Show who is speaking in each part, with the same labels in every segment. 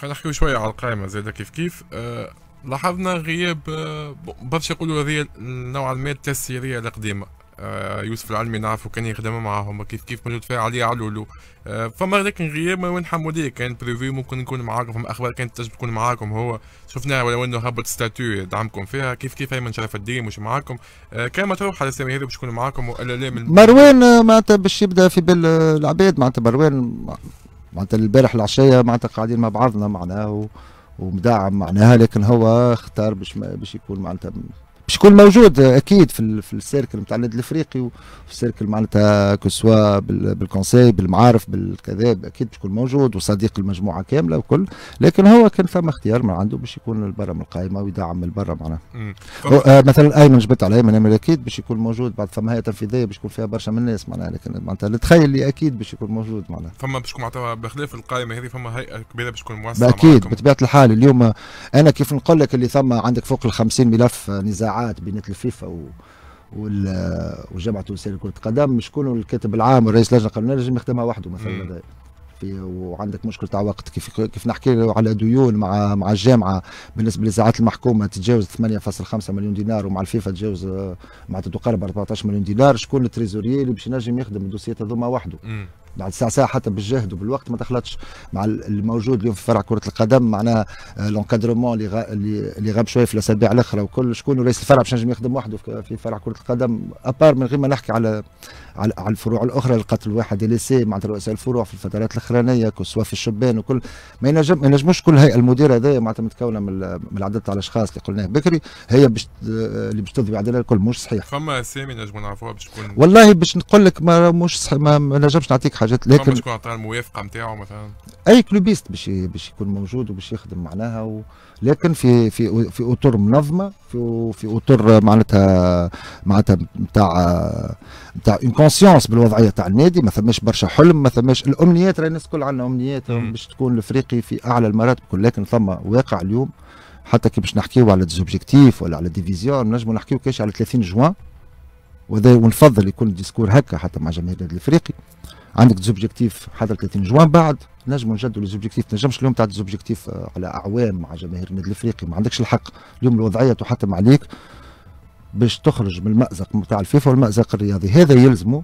Speaker 1: خلينا نحكيو شويه على القائمه زاد كيف كيف آه لاحظنا غياب آه برشا يقولوا هذه نوعا ما التسييريه القديمه آه يوسف العلمي نعرفه كان يخدم معاهم كيف كيف موجود فيها علي علولو آه فما لكن غياب مروان حمودي كان بريفي ممكن يكون معاكم فما اخبار كانت تجب تكون معاكم هو شفناها ولو انه هبط ستاتو دعمكم فيها كيف كيف ايمن شرف الدين مش معاكم آه كان تروح على سامي هذا باش يكون معاكم ولا لا من مروان
Speaker 2: معناتها باش يبدا في بال العباد معناتها مروان معناتها البارح العشيه معناتها قاعدين مع بعضنا معناه ومدعم معناها لكن هو اختار باش باش يكون معناتها باش يكون موجود اكيد في في السيركل نتاع النادي الافريقي وفي السيركل معناتها كسوا بالكونسي بالمعارف بالكذا اكيد باش يكون موجود وصديق المجموعه كامله وكل لكن هو كان فما اختيار من عنده باش يكون البرا من القائمه ويدعم البرا معناها آه مثلا ايمن جبت على ايمن اكيد باش يكون موجود بعد فما هيئه تنفيذيه باش يكون فيها برشا من الناس معناها لكن معناتها نتخيل اللي اكيد باش يكون موجود معناها
Speaker 1: فما باش يكون معناتها بخلاف القائمه هذه فما هيئه كبيره باش تكون موسعه اكيد
Speaker 2: بطبيعه الحال اليوم انا كيف نقول لك اللي ثم عندك فوق ال 50 ملف نزاعات الصراعات بين الفيفا و... والجامعه التونسيه يعني لكره القدم شكون الكاتب العام والرئيس اللجنه القانونيه لازم يخدمها وحده مثلا في وعندك مشكل تاع وقت كيف كيف نحكي على ديون مع مع الجامعه بالنسبه للساعات المحكومه تتجاوز 8.5 مليون دينار ومع الفيفا تتجاوز معناتها تقارب 14 مليون دينار شكون التريزوري اللي باش ينجم يخدم الدوسيات هذوما وحده بعد ساعة ساعة حتى بالجهد وبالوقت ما دخلتش مع الموجود اليوم في فرع كرة القدم معناها لونكادرومون آه، اللي غا اللي غاب شوية في الأسابيع الأخرى وكل شكون رئيس الفرع باش نجم يخدم وحده في فرع كرة القدم أبار من غير ما نحكي على على الفروع الاخرى القتل واحد ليسي مع رؤساء الفروع في الفترات الاخرانيه كسوا في الشبان وكل ما ينجم ما ينجموش كل هيئه المديره هذايا معناتها متكونه من, من عدد تاع الاشخاص اللي قلناه بكري هي باش اللي باش تضبي على الكل مش صحيح
Speaker 1: فما اسامي نجموا نعرفوها باش تكون
Speaker 2: والله باش نقول لك ما مش صح ما, ما نجمش نعطيك حاجات لكن فما شكون
Speaker 1: عطاها الموافقه نتاعو مثلا
Speaker 2: اي كلوبيست باش باش يكون موجود وباش يخدم معناها و... لكن في في في اطر منظمه في في اطر معناتها معناتها نتاع نتاع اون كونسيونس بالوضعيه تاع النادي ما ثماش برشا حلم ما ثماش الامنيات راهي الناس الكل عندنا امنيات باش تكون الافريقي في اعلى المراتب لكن ثم واقع اليوم حتى كي باش نحكيو على ديزوبجيكتيف ولا على ديفيزيون نجمو نحكيو كاش على 30 جوان وذا ونفضل يكون الديسكور هكا حتى مع جماهير النادي الافريقي عندك ديزوبجيكتيف حتى 30 جوان بعد نجمو نجدوا ليزوبجيكتيف نجمش اليوم تاع ديزوبجيكتيف على اعوام مع جماهير النادي الافريقي ما عندكش الحق اليوم الوضعيه تحتم عليك باش تخرج من المأزق نتاع الفيفا والمأزق الرياضي هذا يلزمه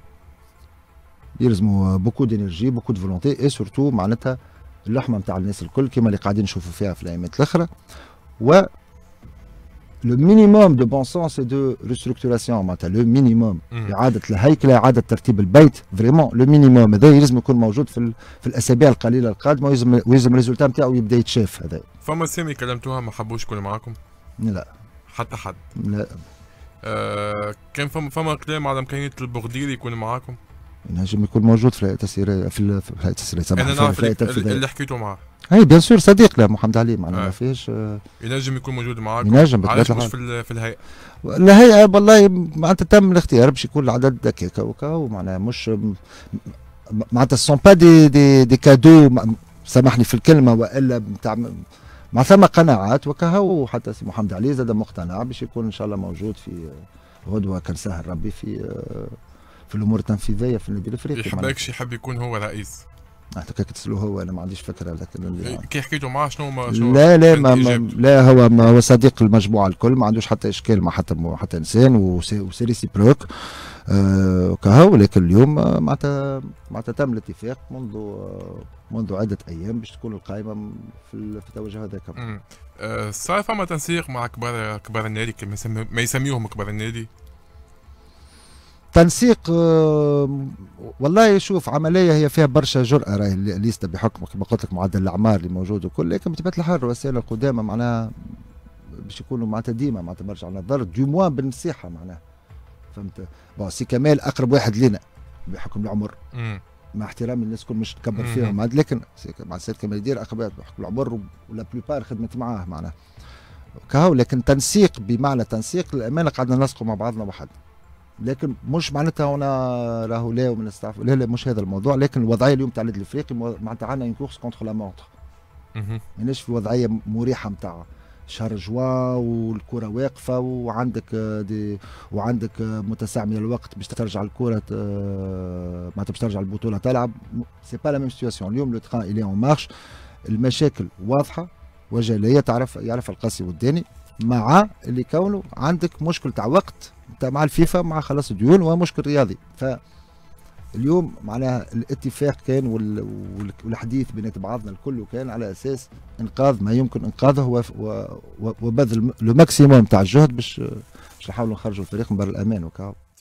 Speaker 2: يلزمو بوكو دينيرجي بوكو دو فولونتي اي سورتو معناتها اللحمه نتاع الناس الكل كما اللي قاعدين نشوفوا فيها في الايامات الاخرى و لو مينيموم دو بون سونس دو ريستركتوراسيون معناتها لو مينيموم اعاده الهيكله اعاده ترتيب البيت فريمون لو مينيموم هذا يلزم يكون موجود في, في الاسابيع القليله القادمه ويلزم ويلزم الريزولتا نتاعو يبدا يتشاف هذا
Speaker 1: فما سامي كلمتوها ما حبوش يكونوا معاكم؟ لا حتى حد لا آه، كان فما فما كلام على امكانيه البغدير يكون معاكم
Speaker 2: ينجم يكون موجود في الهيئه التسييريه في الهيئه التسييريه انا نعرف اللي حكيتوا معاه اي بيان سور صديق له محمد علي معناها ما آه. فيهش
Speaker 1: آه. ينجم يكون موجود معاك ينجم علاش مش في, في الهيئه الهيئه
Speaker 2: والله معناتها تم الاختيار باش يكون العدد هكاك وكا ومعناها مش معناتها سون با دي دي, دي كادو سامحني في الكلمه والا نتاع مع ثم قناعات وكهو حتى سي محمد علي زاد مقتنع باش يكون ان شاء الله موجود في غدوه كرساه ربي في في الامور التنفيذيه في النادي الافريقي يحبكش
Speaker 1: يحب يكون هو رئيس هكاك آه، تسلو هو انا ما عنديش فكره لكن إيه، كي حكيتوا معاه شنو ما شنو لا
Speaker 2: لا ما, ما لا هو ما هو صديق المجموعه الكل ما عندوش حتى اشكال مع حتى حتى انسان وسي ريسيبروك آه كهو لكن اليوم آه، معناتها معناتها تم الاتفاق منذ آه منذ عده ايام باش تكون القائمه في التوجه هذاك
Speaker 1: أه صار فما تنسيق مع كبار كبار النادي كما ما يسميوهم كبار النادي
Speaker 2: تنسيق آه، والله شوف عمليه هي فيها برشا جرأه راهي ليست بحكم كما قلت لك معدل الاعمار اللي موجود وكل لكن بطبيعه الحال الوسائل القدامى معناها باش يكونوا معناتها ديما معناتها برشا على الضرر موان بالمسيحه معناها فهمت بون سي كمال اقرب واحد لنا بحكم العمر مع احترامي للناس الكل مش نكبر فيهم لكن مع السيد كمال يدير اخبار بحكم العمر ولا بلوبار خدمت معاه معنا كهو لكن تنسيق بمعنى تنسيق الامانه قعدنا نسقوا مع بعضنا وحد لكن مش معناتها هنا راهو لا ومن الستاف لا لا مش هذا الموضوع لكن الوضعيه اليوم تاع الافريقي معناتها عندنا ان كورس كونتر لا مونتر ماناش في وضعيه مريحه نتاعها شهر جوا والكره واقفه وعندك آه، دي وعندك آه، متسع من الوقت باش ترجع الكره آه، معناتها باش ترجع البطوله تلعب سي با لا ميم سيتياسيون اليوم لو تران الي اون مارش المشاكل واضحه وجليه تعرف يعرف القاسي والداني مع اللي كونه عندك مشكل تاع وقت مع الفيفا مع خلاص الديون ومشكل رياضي ف اليوم معناها الاتفاق كان والحديث بين بعضنا الكل كان على اساس انقاذ ما يمكن انقاذه وبذل لو ماكسيموم تاع الجهد باش باش نحاولوا نخرجوا الفريق من بر الامان وكاو